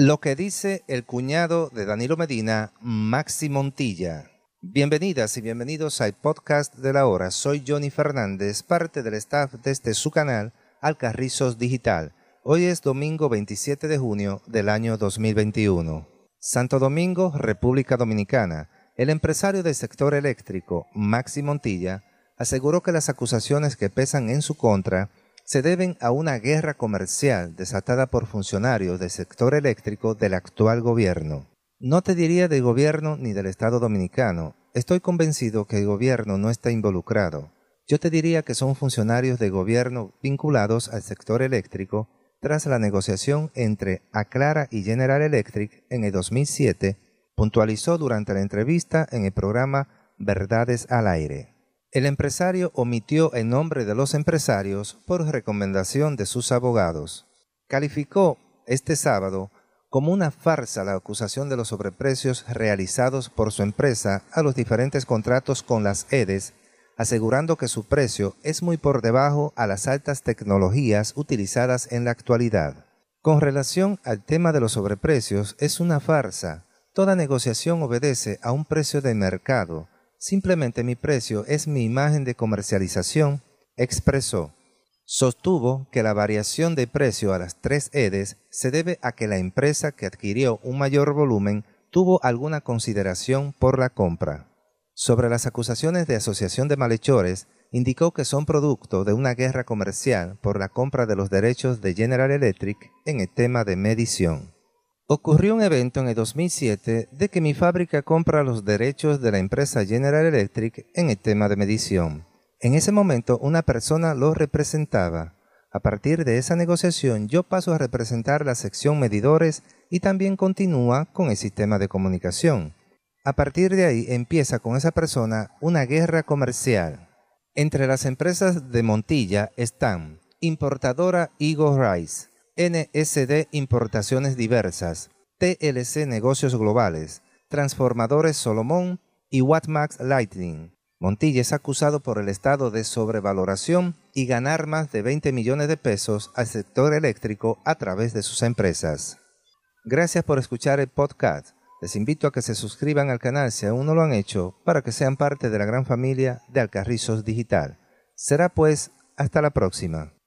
Lo que dice el cuñado de Danilo Medina, Maxi Montilla. Bienvenidas y bienvenidos al podcast de la hora. Soy Johnny Fernández, parte del staff desde su canal Alcarrizos Digital. Hoy es domingo 27 de junio del año 2021. Santo Domingo, República Dominicana. El empresario del sector eléctrico, Maxi Montilla, aseguró que las acusaciones que pesan en su contra se deben a una guerra comercial desatada por funcionarios del sector eléctrico del actual gobierno. No te diría del gobierno ni del Estado dominicano, estoy convencido que el gobierno no está involucrado. Yo te diría que son funcionarios de gobierno vinculados al sector eléctrico tras la negociación entre Aclara y General Electric en el 2007, puntualizó durante la entrevista en el programa Verdades al Aire. El empresario omitió el nombre de los empresarios por recomendación de sus abogados. Calificó este sábado como una farsa la acusación de los sobreprecios realizados por su empresa a los diferentes contratos con las EDES, asegurando que su precio es muy por debajo a las altas tecnologías utilizadas en la actualidad. Con relación al tema de los sobreprecios, es una farsa. Toda negociación obedece a un precio de mercado Simplemente mi precio es mi imagen de comercialización, expresó. Sostuvo que la variación de precio a las tres EDES se debe a que la empresa que adquirió un mayor volumen tuvo alguna consideración por la compra. Sobre las acusaciones de asociación de malhechores, indicó que son producto de una guerra comercial por la compra de los derechos de General Electric en el tema de medición. Ocurrió un evento en el 2007 de que mi fábrica compra los derechos de la empresa General Electric en el tema de medición. En ese momento una persona lo representaba. A partir de esa negociación yo paso a representar la sección medidores y también continúa con el sistema de comunicación. A partir de ahí empieza con esa persona una guerra comercial. Entre las empresas de Montilla están importadora Eagle Rice, NSD Importaciones Diversas, TLC Negocios Globales, Transformadores Solomón y Watmax Lightning. Montilla es acusado por el Estado de sobrevaloración y ganar más de 20 millones de pesos al sector eléctrico a través de sus empresas. Gracias por escuchar el podcast. Les invito a que se suscriban al canal si aún no lo han hecho para que sean parte de la gran familia de Alcarrizos Digital. Será pues, hasta la próxima.